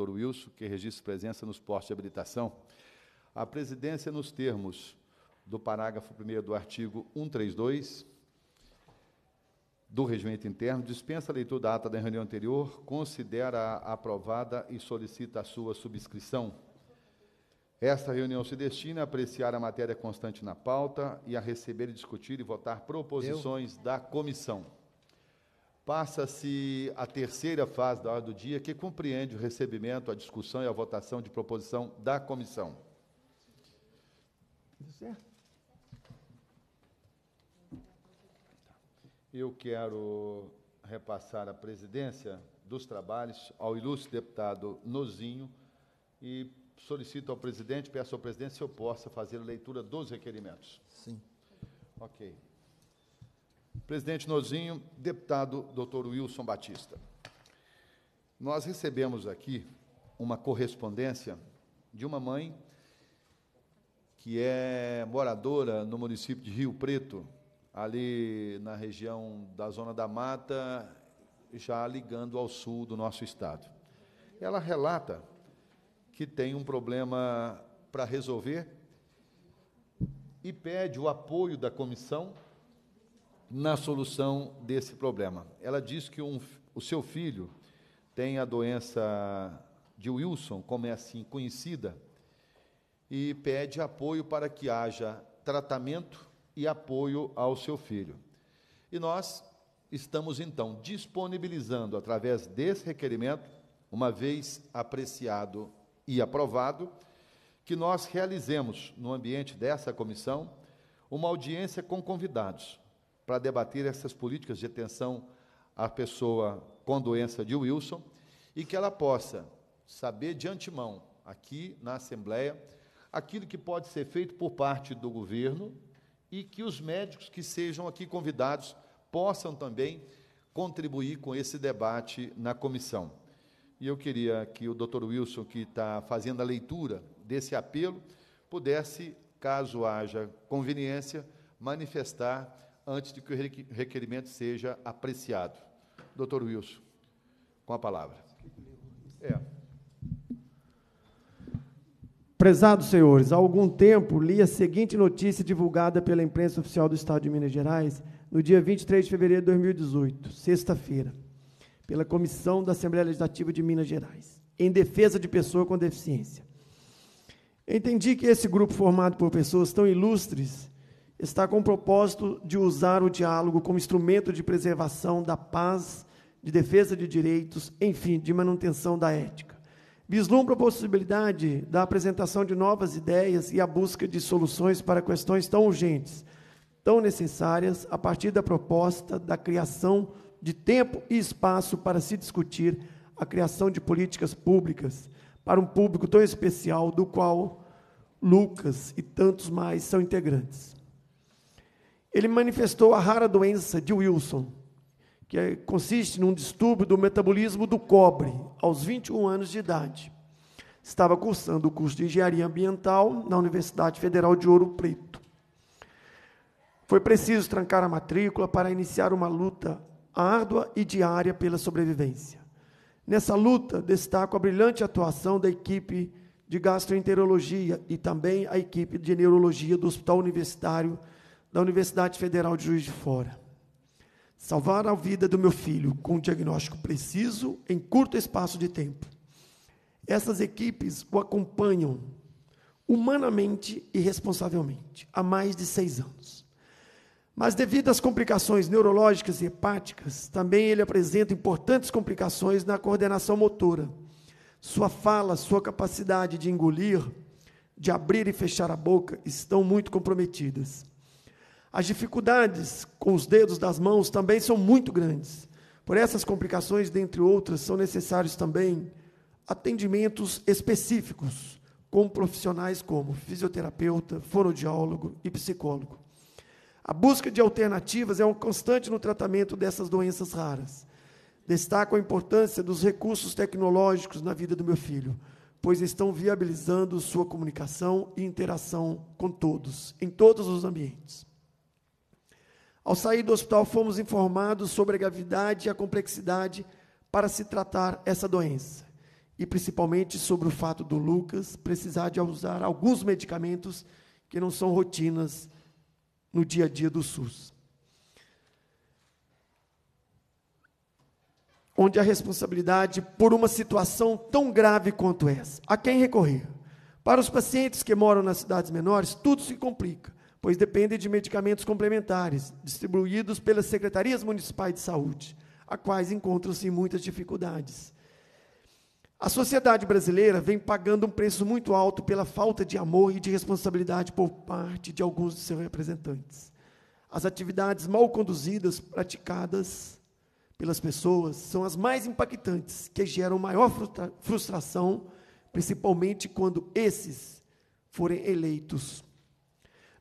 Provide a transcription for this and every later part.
Doutor Wilson, que registra presença nos postos de habilitação, a presidência, nos termos do parágrafo 1 do artigo 132 do Regimento Interno, dispensa a leitura da ata da reunião anterior, considera aprovada e solicita a sua subscrição. Esta reunião se destina a apreciar a matéria constante na pauta e a receber, discutir e votar proposições Eu? da comissão. Passa-se a terceira fase da hora do dia, que compreende o recebimento, a discussão e a votação de proposição da comissão. Eu quero repassar a presidência dos trabalhos ao ilustre deputado Nozinho e solicito ao presidente, peço ao presidente se eu possa fazer a leitura dos requerimentos. Sim. Ok. Presidente Nozinho, deputado Dr. Wilson Batista. Nós recebemos aqui uma correspondência de uma mãe que é moradora no município de Rio Preto, ali na região da Zona da Mata, já ligando ao sul do nosso estado. Ela relata que tem um problema para resolver e pede o apoio da comissão na solução desse problema. Ela diz que um, o seu filho tem a doença de Wilson, como é assim conhecida, e pede apoio para que haja tratamento e apoio ao seu filho. E nós estamos então disponibilizando, através desse requerimento, uma vez apreciado e aprovado, que nós realizemos, no ambiente dessa comissão, uma audiência com convidados para debater essas políticas de atenção à pessoa com doença de Wilson e que ela possa saber de antemão, aqui na Assembleia, aquilo que pode ser feito por parte do governo e que os médicos que sejam aqui convidados possam também contribuir com esse debate na comissão. E eu queria que o doutor Wilson, que está fazendo a leitura desse apelo, pudesse, caso haja conveniência, manifestar antes de que o requerimento seja apreciado. Doutor Wilson, com a palavra. É. Prezados senhores, há algum tempo li a seguinte notícia divulgada pela imprensa oficial do Estado de Minas Gerais no dia 23 de fevereiro de 2018, sexta-feira, pela Comissão da Assembleia Legislativa de Minas Gerais, em defesa de pessoa com deficiência. Entendi que esse grupo formado por pessoas tão ilustres está com o propósito de usar o diálogo como instrumento de preservação da paz, de defesa de direitos, enfim, de manutenção da ética. Vislumbra a possibilidade da apresentação de novas ideias e a busca de soluções para questões tão urgentes, tão necessárias, a partir da proposta da criação de tempo e espaço para se discutir a criação de políticas públicas para um público tão especial do qual Lucas e tantos mais são integrantes. Ele manifestou a rara doença de Wilson, que é, consiste num distúrbio do metabolismo do cobre, aos 21 anos de idade. Estava cursando o curso de Engenharia Ambiental na Universidade Federal de Ouro Preto. Foi preciso trancar a matrícula para iniciar uma luta árdua e diária pela sobrevivência. Nessa luta, destaco a brilhante atuação da equipe de gastroenterologia e também a equipe de neurologia do Hospital Universitário da Universidade Federal de Juiz de Fora. Salvar a vida do meu filho com um diagnóstico preciso em curto espaço de tempo. Essas equipes o acompanham humanamente e responsavelmente há mais de seis anos. Mas, devido às complicações neurológicas e hepáticas, também ele apresenta importantes complicações na coordenação motora. Sua fala, sua capacidade de engolir, de abrir e fechar a boca estão muito comprometidas. As dificuldades com os dedos das mãos também são muito grandes. Por essas complicações, dentre outras, são necessários também atendimentos específicos com profissionais como fisioterapeuta, fonoaudiólogo e psicólogo. A busca de alternativas é um constante no tratamento dessas doenças raras. Destaco a importância dos recursos tecnológicos na vida do meu filho, pois estão viabilizando sua comunicação e interação com todos, em todos os ambientes. Ao sair do hospital, fomos informados sobre a gravidade e a complexidade para se tratar essa doença, e principalmente sobre o fato do Lucas precisar de usar alguns medicamentos que não são rotinas no dia a dia do SUS. Onde a responsabilidade por uma situação tão grave quanto essa, a quem recorrer? Para os pacientes que moram nas cidades menores, tudo se complica pois dependem de medicamentos complementares distribuídos pelas secretarias municipais de saúde, a quais encontram-se muitas dificuldades. A sociedade brasileira vem pagando um preço muito alto pela falta de amor e de responsabilidade por parte de alguns de seus representantes. As atividades mal conduzidas praticadas pelas pessoas são as mais impactantes, que geram maior frustração, principalmente quando esses forem eleitos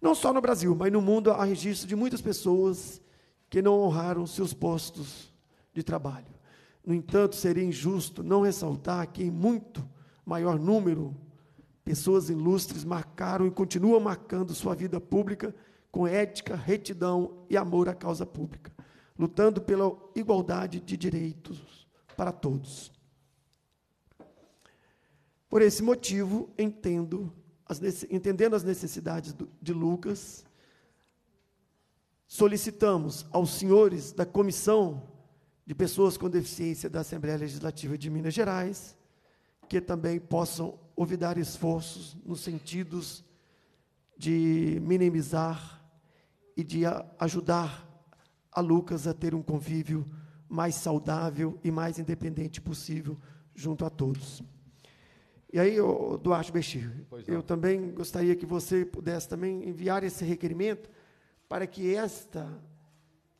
não só no Brasil, mas no mundo há registro de muitas pessoas que não honraram seus postos de trabalho. No entanto, seria injusto não ressaltar que, em muito maior número, pessoas ilustres marcaram e continuam marcando sua vida pública com ética, retidão e amor à causa pública, lutando pela igualdade de direitos para todos. Por esse motivo, entendo as, entendendo as necessidades do, de Lucas, solicitamos aos senhores da Comissão de Pessoas com Deficiência da Assembleia Legislativa de Minas Gerais que também possam ouvidar esforços nos sentidos de minimizar e de ajudar a Lucas a ter um convívio mais saudável e mais independente possível junto a todos. E aí, Duarte Bexir, eu também gostaria que você pudesse também enviar esse requerimento para que esta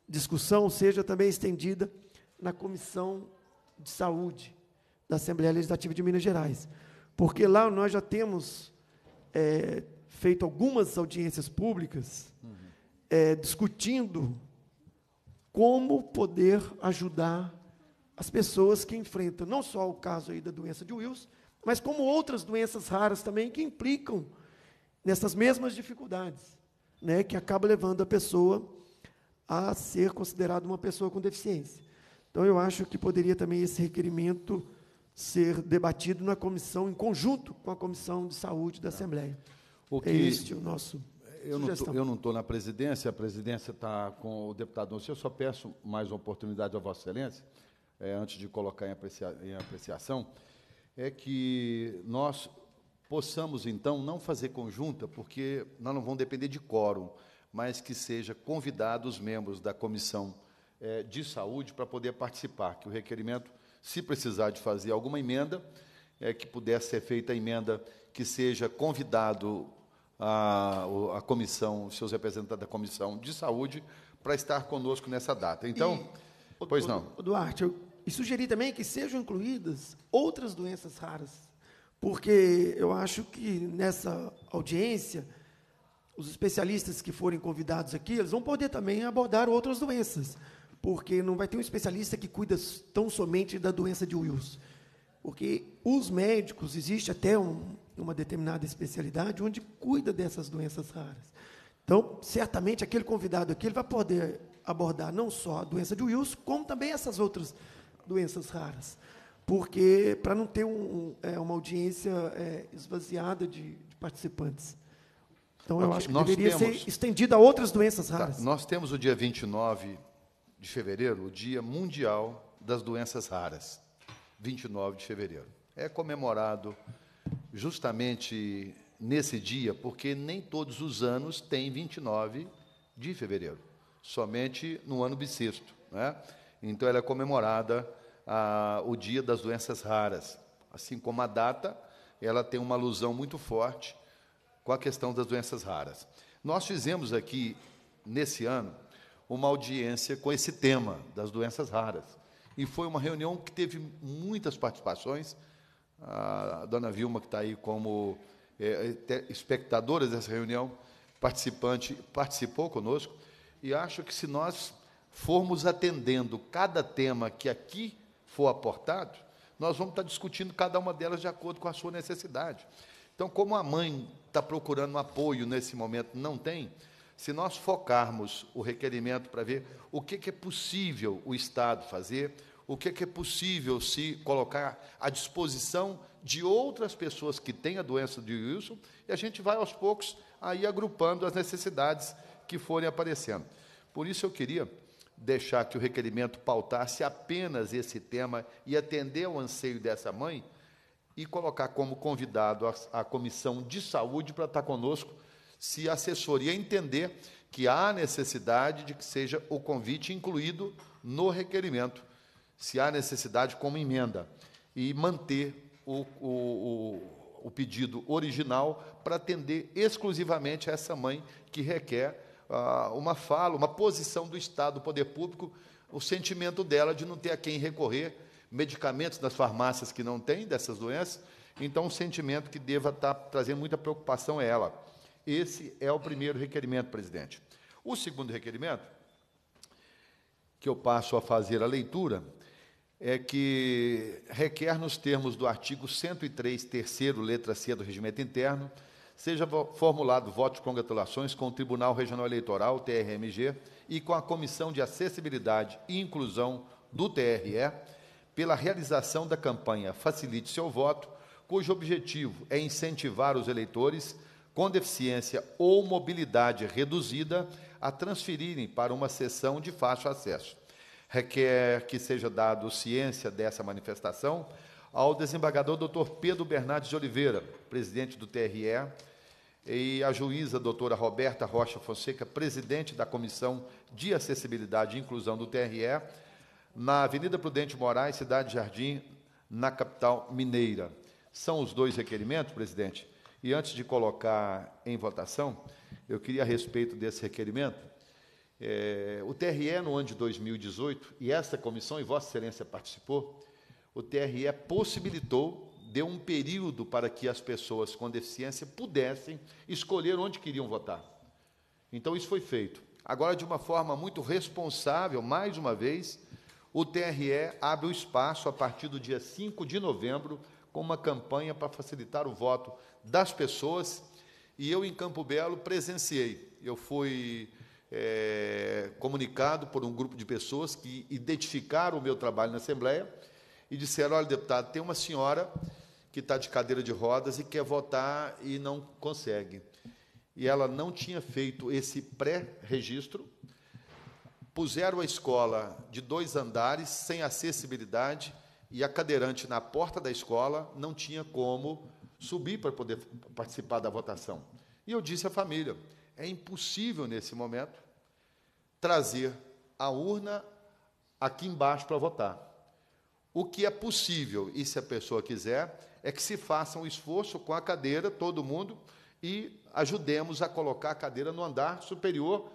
discussão seja também estendida na Comissão de Saúde da Assembleia Legislativa de Minas Gerais. Porque lá nós já temos é, feito algumas audiências públicas uhum. é, discutindo como poder ajudar as pessoas que enfrentam não só o caso aí da doença de Wills, mas como outras doenças raras também que implicam nessas mesmas dificuldades, né, que acaba levando a pessoa a ser considerada uma pessoa com deficiência. Então eu acho que poderia também esse requerimento ser debatido na comissão em conjunto com a comissão de saúde da Assembleia. O é que é este o nosso eu não estou na presidência, a presidência está com o deputado Núcio. Eu só peço mais uma oportunidade a Vossa Excelência, é, antes de colocar em apreciação é que nós possamos, então, não fazer conjunta, porque nós não vamos depender de quórum, mas que seja convidados os membros da comissão é, de saúde para poder participar, que o requerimento, se precisar de fazer alguma emenda, é, que pudesse ser feita a emenda que seja convidado a, a comissão, seus representantes da comissão de saúde, para estar conosco nessa data. Então, e, pois o, não. O Duarte, eu e sugerir também que sejam incluídas outras doenças raras, porque eu acho que nessa audiência, os especialistas que forem convidados aqui, eles vão poder também abordar outras doenças, porque não vai ter um especialista que cuida tão somente da doença de Wills. Porque os médicos, existe até um, uma determinada especialidade onde cuida dessas doenças raras. Então, certamente, aquele convidado aqui ele vai poder abordar não só a doença de Wills, como também essas outras doenças doenças raras, porque para não ter um, um, é, uma audiência é, esvaziada de, de, participantes. Então, okay, eu acho que deveria temos, ser estendida a outras doenças tá, raras. Tá, nós temos o dia 29 de fevereiro, o Dia Mundial das Doenças Raras, 29 de fevereiro. É comemorado justamente nesse dia, porque nem todos os anos tem 29 de fevereiro, somente no ano bissexto. Né? Então, ela é comemorada o Dia das Doenças Raras. Assim como a data, ela tem uma alusão muito forte com a questão das doenças raras. Nós fizemos aqui, nesse ano, uma audiência com esse tema das doenças raras. E foi uma reunião que teve muitas participações. A dona Vilma, que está aí como é, é espectadora dessa reunião, participante, participou conosco. E acho que se nós formos atendendo cada tema que aqui for aportado, nós vamos estar discutindo cada uma delas de acordo com a sua necessidade. Então, como a mãe está procurando apoio nesse momento, não tem, se nós focarmos o requerimento para ver o que, é possível o Estado fazer, o que é possível se colocar à disposição de outras pessoas que têm a doença de Wilson, e a gente vai aos poucos aí agrupando as necessidades que forem aparecendo. Por isso eu queria deixar que o requerimento pautasse apenas esse tema e atender ao anseio dessa mãe e colocar como convidado a, a comissão de saúde para estar conosco, se a assessoria entender que há necessidade de que seja o convite incluído no requerimento, se há necessidade como emenda, e manter o, o, o, o pedido original para atender exclusivamente a essa mãe que requer ah, uma fala, uma posição do Estado, do poder público, o sentimento dela de não ter a quem recorrer, medicamentos das farmácias que não tem dessas doenças. Então, um sentimento que deva estar trazendo muita preocupação a ela. Esse é o primeiro requerimento, presidente. O segundo requerimento, que eu passo a fazer a leitura, é que requer, nos termos do artigo 103, terceiro, letra C do Regimento Interno, seja formulado voto de congratulações com o Tribunal Regional Eleitoral, TRMG, e com a Comissão de Acessibilidade e Inclusão do TRE, pela realização da campanha Facilite Seu Voto, cujo objetivo é incentivar os eleitores com deficiência ou mobilidade reduzida a transferirem para uma sessão de fácil acesso. Requer que seja dado ciência dessa manifestação ao desembargador Dr. Pedro Bernardes de Oliveira, presidente do TRE, e a juíza doutora Roberta Rocha Fonseca, presidente da Comissão de Acessibilidade e Inclusão do TRE, na Avenida Prudente Moraes, Cidade Jardim, na capital mineira. São os dois requerimentos, presidente. E antes de colocar em votação, eu queria, a respeito desse requerimento, é, o TRE, no ano de 2018, e essa comissão, e Vossa Excelência participou, o TRE possibilitou deu um período para que as pessoas com deficiência pudessem escolher onde queriam votar. Então, isso foi feito. Agora, de uma forma muito responsável, mais uma vez, o TRE abre o espaço a partir do dia 5 de novembro com uma campanha para facilitar o voto das pessoas. E eu, em Campo Belo, presenciei. Eu fui é, comunicado por um grupo de pessoas que identificaram o meu trabalho na Assembleia e disseram: olha, deputado, tem uma senhora que está de cadeira de rodas e quer votar e não consegue. E ela não tinha feito esse pré-registro. Puseram a escola de dois andares, sem acessibilidade, e a cadeirante na porta da escola não tinha como subir para poder participar da votação. E eu disse à família: é impossível nesse momento trazer a urna aqui embaixo para votar. O que é possível, e se a pessoa quiser, é que se faça um esforço com a cadeira, todo mundo, e ajudemos a colocar a cadeira no andar superior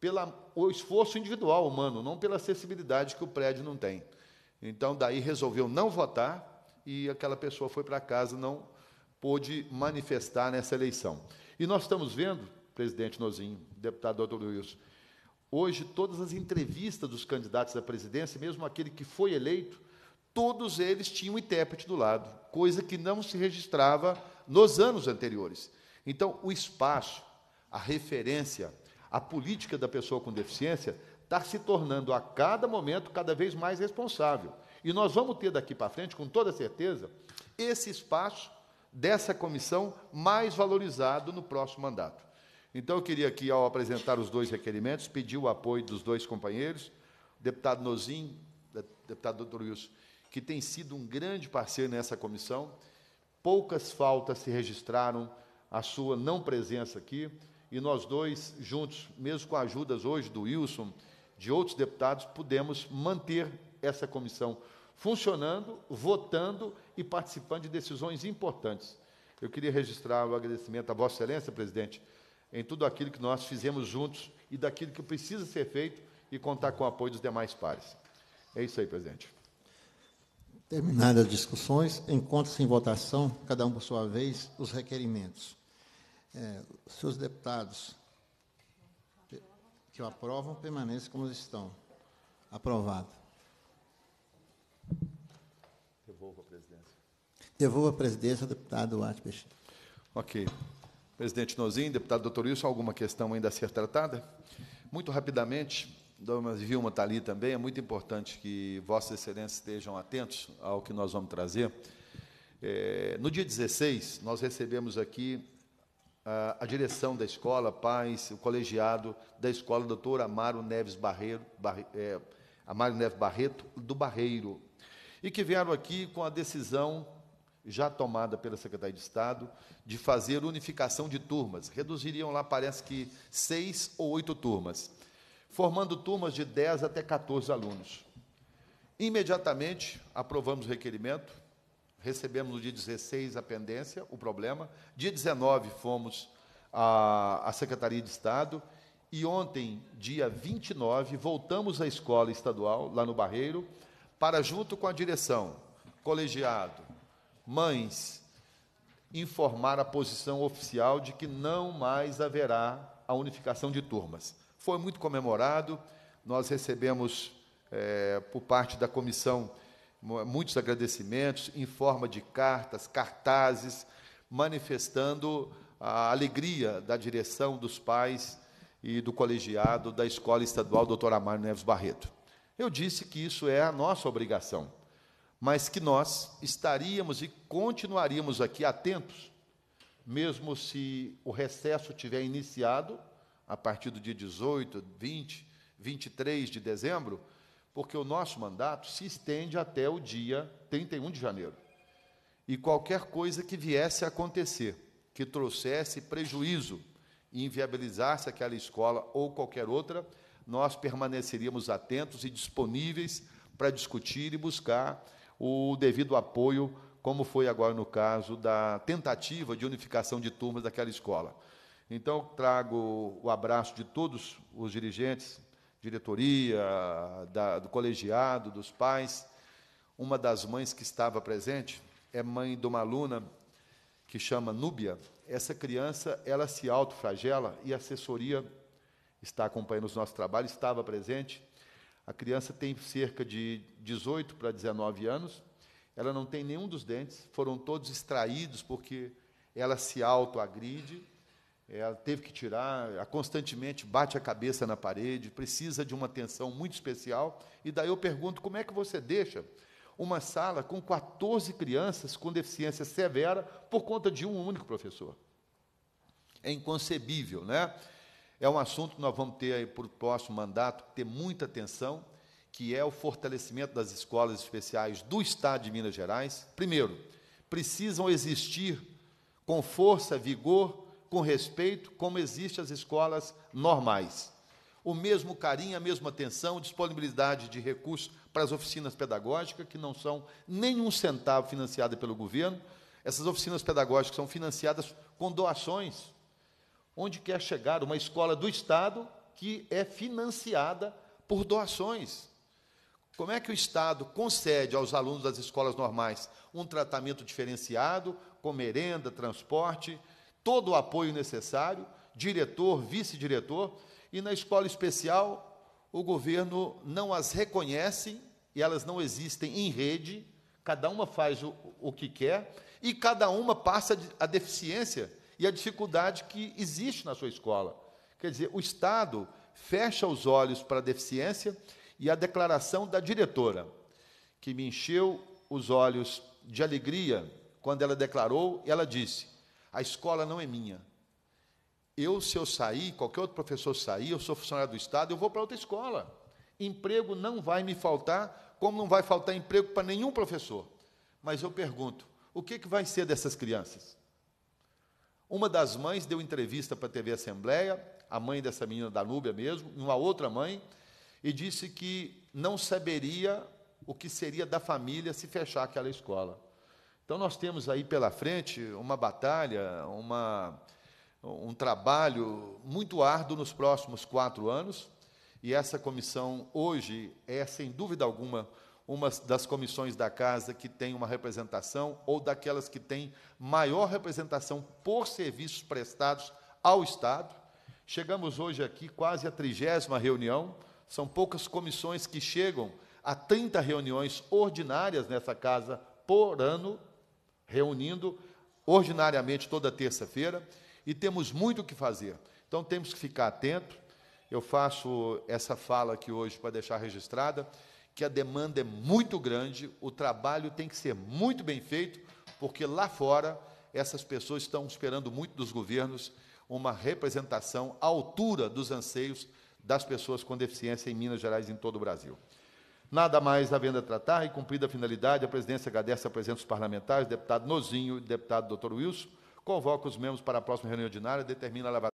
pelo esforço individual humano, não pela acessibilidade que o prédio não tem. Então, daí resolveu não votar e aquela pessoa foi para casa, não pôde manifestar nessa eleição. E nós estamos vendo, presidente Nozinho, deputado Dr. Wilson, hoje todas as entrevistas dos candidatos à presidência, mesmo aquele que foi eleito, Todos eles tinham um intérprete do lado, coisa que não se registrava nos anos anteriores. Então, o espaço, a referência, a política da pessoa com deficiência está se tornando a cada momento cada vez mais responsável. E nós vamos ter daqui para frente, com toda certeza, esse espaço dessa comissão mais valorizado no próximo mandato. Então, eu queria aqui, ao apresentar os dois requerimentos, pedir o apoio dos dois companheiros, deputado Nozim, deputado doutor Wilson, que tem sido um grande parceiro nessa comissão. Poucas faltas se registraram a sua não presença aqui, e nós dois, juntos, mesmo com ajudas hoje do Wilson, de outros deputados, pudemos manter essa comissão funcionando, votando e participando de decisões importantes. Eu queria registrar o agradecimento à Vossa Excelência, presidente, em tudo aquilo que nós fizemos juntos e daquilo que precisa ser feito e contar com o apoio dos demais pares. É isso aí, presidente. Terminadas as discussões, encontra-se em votação, cada um por sua vez, os requerimentos. É, os seus deputados que o aprovam, permaneçam como estão. Aprovado. Devolvo a presidência. Devolvo a presidência ao deputado Duarte Ok. Presidente Nozinho, deputado doutor Wilson, alguma questão ainda a ser tratada? Muito rapidamente, Dona Vilma está ali também, é muito importante que Vossa Excelência estejam atentos ao que nós vamos trazer. É, no dia 16, nós recebemos aqui a, a, direção da escola, pais, o colegiado da escola, doutor Amaro Neves Barreiro, Barre, é, Amaro Neves Barreto, do Barreiro, e que vieram aqui com a decisão já tomada pela Secretaria de Estado de fazer unificação de turmas. Reduziriam lá, parece que, seis ou oito turmas formando turmas de 10 até 14 alunos. Imediatamente aprovamos o requerimento, recebemos no dia 16 a pendência, o problema, dia 19 fomos à, à Secretaria de Estado e ontem, dia 29, voltamos à escola estadual, lá no Barreiro, para, junto com a direção, colegiado, mães, informar a posição oficial de que não mais haverá a unificação de turmas. Foi muito comemorado. Nós recebemos, é, por parte da comissão, muitos agradecimentos em forma de cartas, cartazes, manifestando a alegria da direção dos pais e do colegiado da Escola Estadual Dr. Amaro Neves Barreto. Eu disse que isso é a nossa obrigação, mas que nós estaríamos e continuaríamos aqui atentos, mesmo se o recesso tiver iniciado, a partir do dia 18, 20, 23 de dezembro, porque o nosso mandato se estende até o dia 31 de janeiro. E qualquer coisa que viesse a acontecer, que trouxesse prejuízo e inviabilizasse aquela escola ou qualquer outra, nós permaneceríamos atentos e disponíveis para discutir e buscar o devido apoio, como foi agora no caso da tentativa de unificação de turmas daquela escola. Então, trago o abraço de todos os dirigentes, diretoria, da, do colegiado, dos pais. Uma das mães que estava presente é mãe de uma aluna que chama Núbia. Essa criança, ela se autoflagela e a assessoria está acompanhando os nossos trabalhos, estava presente. A criança tem cerca de 18 para 19 anos, ela não tem nenhum dos dentes, foram todos extraídos porque ela se autoagride ela teve que tirar, ela constantemente bate a cabeça na parede, precisa de uma atenção muito especial. E daí eu pergunto: como é que você deixa uma sala com 14 crianças com deficiência severa por conta de um único professor? É inconcebível, né? É um assunto que nós vamos ter aí para o próximo mandato, ter muita atenção, que é o fortalecimento das escolas especiais do Estado de Minas Gerais. Primeiro, precisam existir com força, vigor, com respeito, como existem as escolas normais. O mesmo carinho, a mesma atenção, disponibilidade de recursos para as oficinas pedagógicas, que não são nenhum centavo financiada pelo governo. Essas oficinas pedagógicas são financiadas com doações. Onde quer chegar uma escola do Estado que é financiada por doações. Como é que o Estado concede aos alunos das escolas normais um tratamento diferenciado, com merenda, transporte, todo o apoio necessário, diretor, vice-diretor, e na escola especial o governo não as reconhece e elas não existem em rede, cada uma faz o, o que quer e cada uma passa a deficiência e a dificuldade que existe na sua escola. Quer dizer, o Estado fecha os olhos para a deficiência e a declaração da diretora, que me encheu os olhos de alegria quando ela declarou, ela disse: a escola não é minha. Eu, se eu sair, qualquer outro professor sair, eu sou funcionário do Estado, eu vou para outra escola. Emprego não vai me faltar, como não vai faltar emprego para nenhum professor. Mas eu pergunto, o que, é que vai ser dessas crianças? Uma das mães deu entrevista para a TV Assembleia, a mãe dessa menina da Núbia mesmo, uma outra mãe, e disse que não saberia o que seria da família se fechar aquela escola. Então, nós temos aí pela frente uma batalha, uma, um trabalho muito árduo nos próximos quatro anos, e essa comissão hoje é, sem dúvida alguma, uma das comissões da casa que tem uma representação ou daquelas que tem maior representação por serviços prestados ao Estado. Chegamos hoje aqui quase à trigésima reunião, são poucas comissões que chegam a 30 reuniões ordinárias nessa casa por ano reunindo ordinariamente toda terça-feira e temos muito o que fazer. Então temos que ficar atento. Eu faço essa fala aqui hoje para deixar registrada que a demanda é muito grande, o trabalho tem que ser muito bem feito, porque lá fora essas pessoas estão esperando muito dos governos uma representação à altura dos anseios das pessoas com deficiência em Minas Gerais e em todo o Brasil. Nada mais havendo a tratar e cumprida a finalidade, a presidência agradece a presença dos parlamentares, deputado Nozinho e deputado Dr. Wilson, convoca os membros para a próxima reunião ordinária e determina a lavratura.